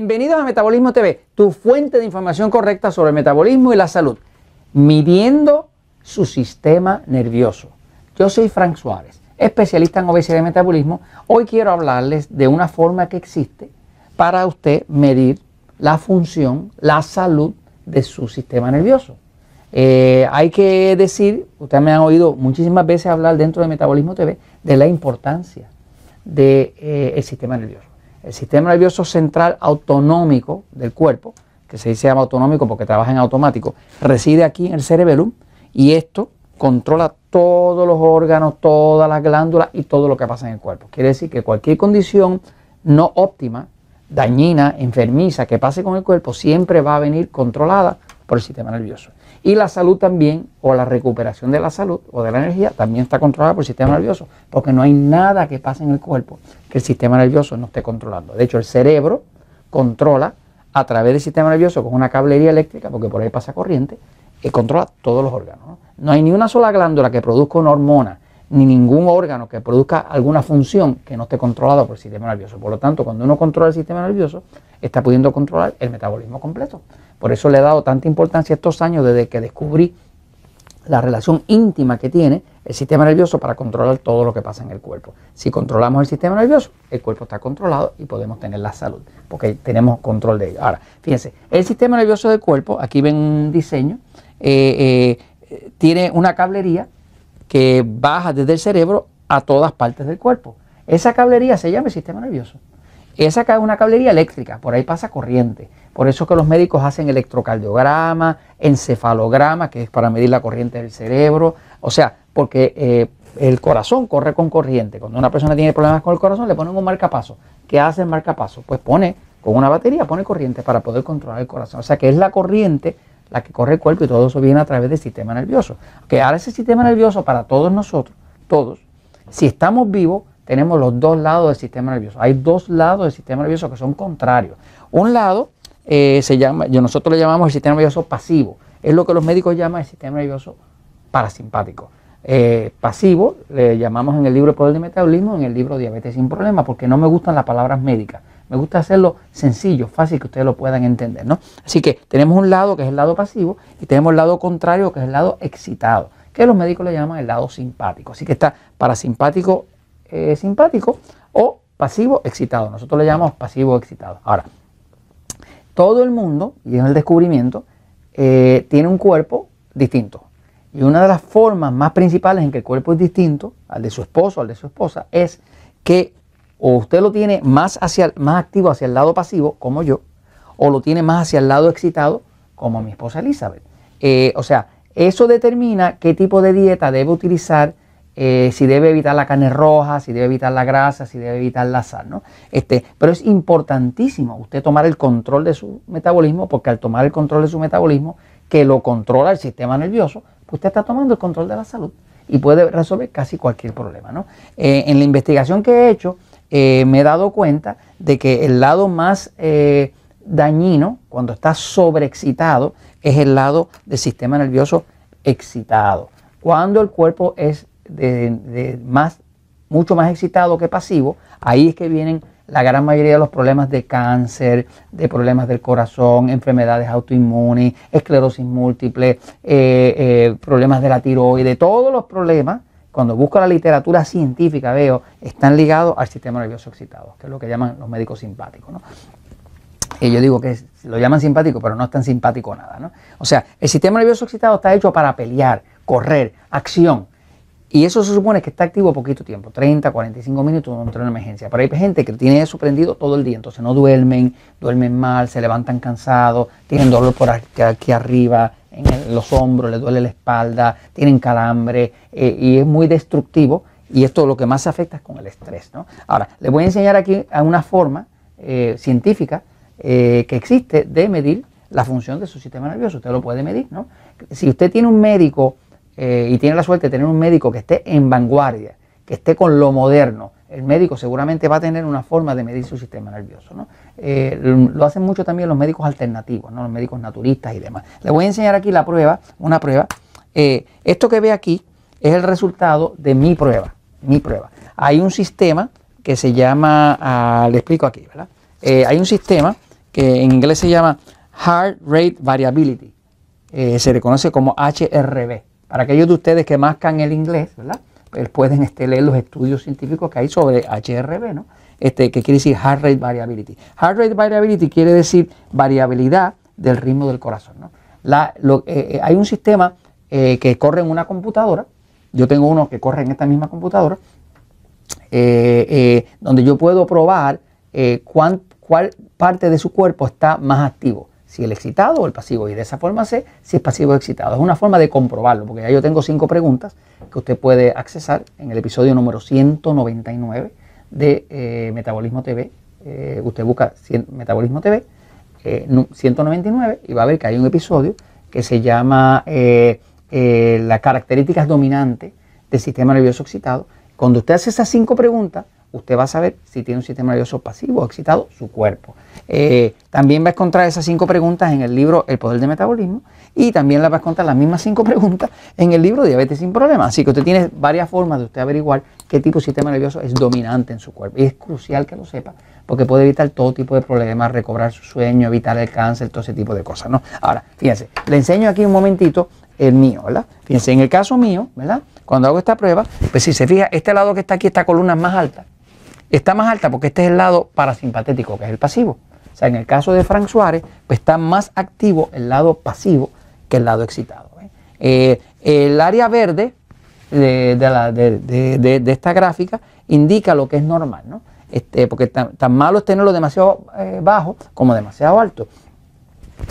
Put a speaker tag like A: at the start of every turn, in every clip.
A: Bienvenidos a Metabolismo TV, tu fuente de información correcta sobre el metabolismo y la salud, midiendo su sistema nervioso. Yo soy Frank Suárez, especialista en obesidad y metabolismo. Hoy quiero hablarles de una forma que existe para usted medir la función, la salud de su sistema nervioso. Eh, hay que decir, ustedes me han oído muchísimas veces hablar dentro de Metabolismo TV de la importancia del eh, sistema nervioso. El sistema nervioso central autonómico del cuerpo, que se dice llama autonómico porque trabaja en automático, reside aquí en el cerebelo y esto controla todos los órganos, todas las glándulas y todo lo que pasa en el cuerpo. Quiere decir que cualquier condición no óptima, dañina, enfermiza que pase con el cuerpo siempre va a venir controlada por el sistema nervioso. Y la salud también, o la recuperación de la salud o de la energía, también está controlada por el sistema nervioso, porque no hay nada que pase en el cuerpo que el sistema nervioso no esté controlando. De hecho, el cerebro controla a través del sistema nervioso con una cablería eléctrica, porque por ahí pasa corriente, y eh, controla todos los órganos. ¿no? no hay ni una sola glándula que produzca una hormona ni ningún órgano que produzca alguna función que no esté controlado por el sistema nervioso. Por lo tanto, cuando uno controla el sistema nervioso, está pudiendo controlar el metabolismo completo. Por eso le he dado tanta importancia estos años desde que descubrí la relación íntima que tiene el sistema nervioso para controlar todo lo que pasa en el cuerpo. Si controlamos el sistema nervioso, el cuerpo está controlado y podemos tener la salud, porque tenemos control de ello. Ahora, fíjense, el sistema nervioso del cuerpo, aquí ven un diseño, eh, eh, tiene una cablería que baja desde el cerebro a todas partes del cuerpo. Esa cablería se llama el sistema nervioso. Esa es una cablería eléctrica, por ahí pasa corriente. Por eso es que los médicos hacen electrocardiograma, encefalograma, que es para medir la corriente del cerebro. O sea, porque eh, el corazón corre con corriente. Cuando una persona tiene problemas con el corazón, le ponen un marcapaso. ¿Qué hace el marcapaso? Pues pone con una batería, pone corriente para poder controlar el corazón. O sea que es la corriente la que corre el cuerpo y todo eso viene a través del sistema nervioso. Que ahora ese sistema nervioso para todos nosotros, todos, si estamos vivos, tenemos los dos lados del sistema nervioso. Hay dos lados del sistema nervioso que son contrarios. Un lado eh, se llama, nosotros le llamamos el sistema nervioso pasivo, es lo que los médicos llaman el sistema nervioso parasimpático. Eh, pasivo le llamamos en el libro Poder de Metabolismo, en el libro Diabetes sin Problemas, porque no me gustan las palabras médicas. Me gusta hacerlo sencillo, fácil, que ustedes lo puedan entender, ¿no? Así que tenemos un lado que es el lado pasivo y tenemos el lado contrario que es el lado excitado, que los médicos le llaman el lado simpático. Así que está parasimpático, eh, simpático o pasivo excitado. Nosotros le llamamos pasivo excitado. Ahora, todo el mundo, y en el descubrimiento, eh, tiene un cuerpo distinto. Y una de las formas más principales en que el cuerpo es distinto al de su esposo, al de su esposa, es que o usted lo tiene más, hacia, más activo hacia el lado pasivo, como yo, o lo tiene más hacia el lado excitado, como mi esposa Elizabeth. Eh, o sea, eso determina qué tipo de dieta debe utilizar, eh, si debe evitar la carne roja, si debe evitar la grasa, si debe evitar la sal, ¿no? Este, pero es importantísimo usted tomar el control de su metabolismo, porque al tomar el control de su metabolismo, que lo controla el sistema nervioso, pues usted está tomando el control de la salud y puede resolver casi cualquier problema, ¿no? Eh, en la investigación que he hecho, eh, me he dado cuenta de que el lado más eh, dañino cuando está sobreexcitado es el lado del sistema nervioso excitado. Cuando el cuerpo es de, más, mucho más excitado que pasivo, ahí es que vienen la gran mayoría de los problemas de cáncer, de problemas del corazón, enfermedades autoinmunes, esclerosis múltiple, eh, problemas de la tiroides, todos los problemas cuando busco la literatura científica veo, están ligados al sistema nervioso excitado, que es lo que llaman los médicos simpáticos. ¿no? Y yo digo que lo llaman simpático, pero no es tan simpático nada. ¿no? O sea, el sistema nervioso excitado está hecho para pelear, correr, acción. Y eso se supone que está activo poquito tiempo, 30, 45 minutos durante una emergencia. Pero hay gente que tiene eso prendido todo el día, entonces no duermen, duermen mal, se levantan cansados, tienen dolor por aquí arriba, en los hombros, le duele la espalda, tienen calambre eh, y es muy destructivo. Y esto lo que más afecta es con el estrés. ¿no? Ahora, les voy a enseñar aquí a una forma eh, científica eh, que existe de medir la función de su sistema nervioso. Usted lo puede medir. ¿no? Si usted tiene un médico y tiene la suerte de tener un médico que esté en vanguardia, que esté con lo moderno, el médico seguramente va a tener una forma de medir su sistema nervioso. Eh, lo hacen mucho también los médicos alternativos, ¿no? los médicos naturistas y demás. Les voy a enseñar aquí la prueba, una prueba. Eh, esto que ve aquí es el resultado de mi prueba, mi prueba. Hay un sistema que se llama, ah, le explico aquí, ¿verdad? Eh, hay un sistema que en inglés se llama Heart Rate Variability, se le conoce como HRV. Para aquellos de ustedes que mascan el inglés, ¿verdad? Eh, pueden este, leer los estudios científicos que hay sobre HRV, ¿no? Este, que quiere decir Heart Rate Variability. Heart Rate Variability quiere decir variabilidad del ritmo del corazón. Eh, eh, hay un sistema que corre en una computadora, yo tengo uno que corre en esta misma computadora, donde yo puedo probar cuál parte de su cuerpo está más activo si el excitado o el pasivo. Y de esa forma sé si es pasivo o excitado. Es una forma de comprobarlo, porque ya yo tengo cinco preguntas que usted puede accesar en el episodio número 199 de eh, Metabolismo TV. Eh, usted busca Metabolismo TV 199 eh, y va a ver que hay un episodio que se llama Las características dominantes del sistema nervioso excitado. Cuando usted hace esas cinco preguntas, usted va a saber si tiene un sistema nervioso pasivo o excitado, su cuerpo. Eh, también va a encontrar esas cinco preguntas en el libro El Poder del Metabolismo y también las va a encontrar las mismas cinco preguntas en el libro Diabetes sin Problemas. Así que usted tiene varias formas de usted averiguar qué tipo de sistema nervioso es dominante en su cuerpo. Y es crucial que lo sepa porque puede evitar todo tipo de problemas, recobrar su sueño, evitar el cáncer, todo ese tipo de cosas. ¿no? Ahora, fíjense, le enseño aquí un momentito el mío, ¿verdad? Fíjense, en el caso mío, ¿verdad? Cuando hago esta prueba, pues si se fija, este lado que está aquí, esta columna es más alta está más alta porque este es el lado parasimpatético, que es el pasivo. O sea, en el caso de Frank Suárez, pues está más activo el lado pasivo que el lado excitado. ¿eh? Eh, el área verde de, esta gráfica indica lo que es normal, ¿no? Este, porque tan, malo es tenerlo demasiado eh, bajo como demasiado alto.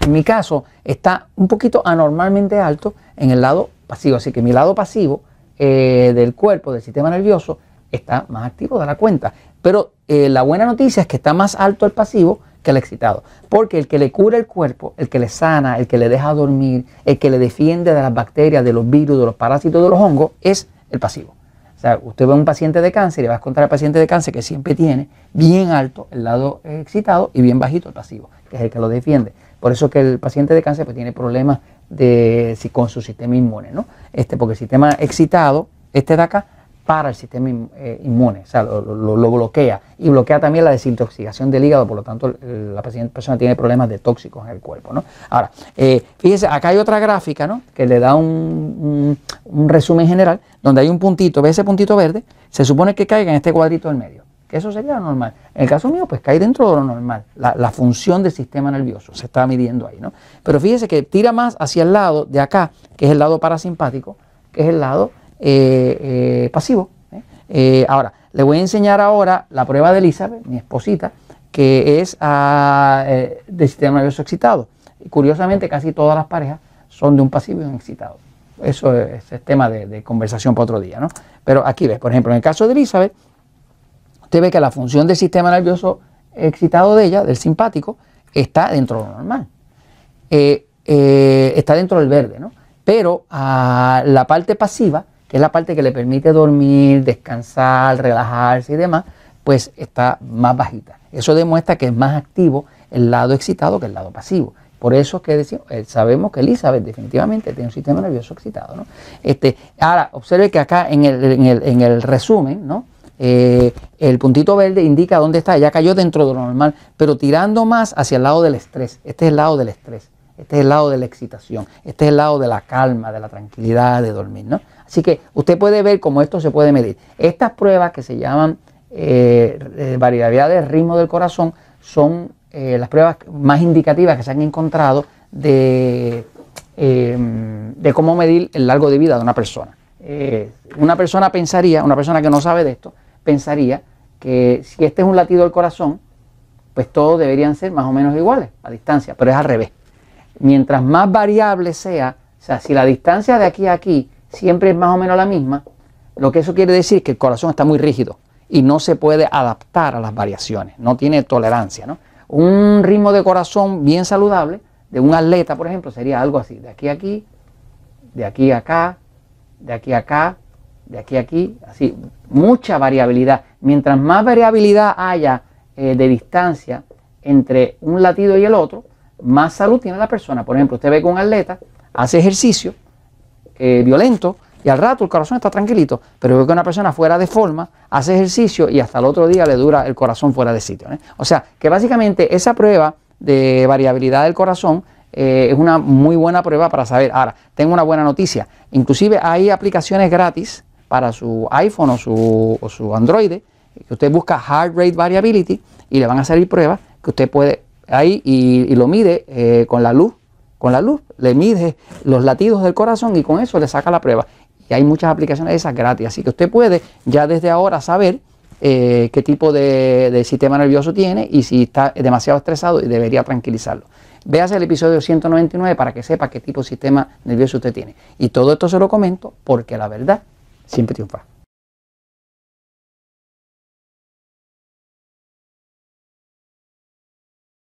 A: En mi caso está un poquito anormalmente alto en el lado pasivo, así que mi lado pasivo del cuerpo, del sistema nervioso, está más activo da la cuenta. Pero eh, la buena noticia es que está más alto el pasivo que el excitado. Porque el que le cura el cuerpo, el que le sana, el que le deja dormir, el que le defiende de las bacterias, de los virus, de los parásitos, de los hongos, es el pasivo. O sea, usted ve a un paciente de cáncer y va a contar al paciente de cáncer que siempre tiene bien alto el lado eh, excitado y bien bajito el pasivo, que es el que lo defiende. Por eso que el paciente de cáncer pues, tiene problemas de, con su sistema inmune, ¿no? Este, porque el sistema excitado, este de acá, para el sistema eh, inmune, o sea, lo, bloquea. Y bloquea también la desintoxicación del hígado, por lo tanto la persona tiene problemas de tóxicos en el cuerpo. ¿no? Ahora, eh, fíjese, acá hay otra gráfica ¿no? que le da un, resumen general, donde hay un puntito, ve ese puntito verde, se supone que caiga en este cuadrito del medio, que eso sería lo normal. En el caso mío, pues cae dentro de lo normal, la, función del sistema nervioso, se está midiendo ahí. ¿no? Pero fíjese que tira más hacia el lado de acá, que es el lado parasimpático, que es el lado eh, eh, pasivo. ¿eh? ahora, le voy a enseñar ahora la prueba de Elizabeth, mi esposita, que es de ah, del sistema nervioso excitado. Curiosamente, casi todas las parejas son de un pasivo y un excitado. Eso es, tema de, conversación para otro día, ¿no? Pero aquí ves, por ejemplo, en el caso de Elizabeth, usted ve que la función del sistema nervioso excitado de ella, del simpático, está dentro de lo normal. está dentro del verde, ¿no? Pero a ah, la parte pasiva que es la parte que le permite dormir, descansar, relajarse y demás, pues está más bajita. Eso demuestra que es más activo el lado excitado que el lado pasivo. Por eso es que decimos, eh, sabemos que Elizabeth definitivamente tiene un sistema nervioso excitado. ¿no? Este, ahora, observe que acá en el, el resumen, ¿no? Eh, el puntito verde indica dónde está, ya cayó dentro de lo normal, pero tirando más hacia el lado del estrés. Este es el lado del estrés, este es el lado de la excitación, este es el lado de la calma, de la tranquilidad, de dormir. ¿no? Así que usted puede ver cómo esto se puede medir. Estas pruebas que se llaman eh, eh variabilidad del ritmo del corazón son eh, las pruebas más indicativas que se han encontrado de, eh, de cómo medir el largo de vida de una persona. una persona pensaría, una persona que no sabe de esto, pensaría que si este es un latido del corazón, pues todos deberían ser más o menos iguales a distancia, pero es al revés. Mientras más variable sea, o sea, si la distancia de aquí a aquí siempre es más o menos la misma, lo que eso quiere decir es que el corazón está muy rígido y no se puede adaptar a las variaciones, no tiene tolerancia. ¿no? Un ritmo de corazón bien saludable de un atleta, por ejemplo, sería algo así, de aquí a aquí, de aquí a acá, de aquí a acá, de aquí a aquí, así, mucha variabilidad. Mientras más variabilidad haya eh, de distancia entre un latido y el otro, más salud tiene la persona. Por ejemplo, usted ve que un atleta hace ejercicio, eh, violento y al rato el corazón está tranquilito. Pero veo que una persona fuera de forma hace ejercicio y hasta el otro día le dura el corazón fuera de sitio. ¿eh? O sea, que básicamente esa prueba de variabilidad del corazón eh, es una muy buena prueba para saber. Ahora, tengo una buena noticia. Inclusive hay aplicaciones gratis para su iPhone o su, o su Android que usted busca Heart Rate Variability y le van a salir pruebas que usted puede ahí y, lo mide con la luz con la luz le mide los latidos del corazón y con eso le saca la prueba. Y hay muchas aplicaciones de esas gratis. Así que usted puede ya desde ahora saber eh, qué tipo de, de, sistema nervioso tiene y si está demasiado estresado y debería tranquilizarlo. Véase el episodio 199 para que sepa qué tipo de sistema nervioso usted tiene. Y todo esto se lo comento porque la verdad siempre triunfa.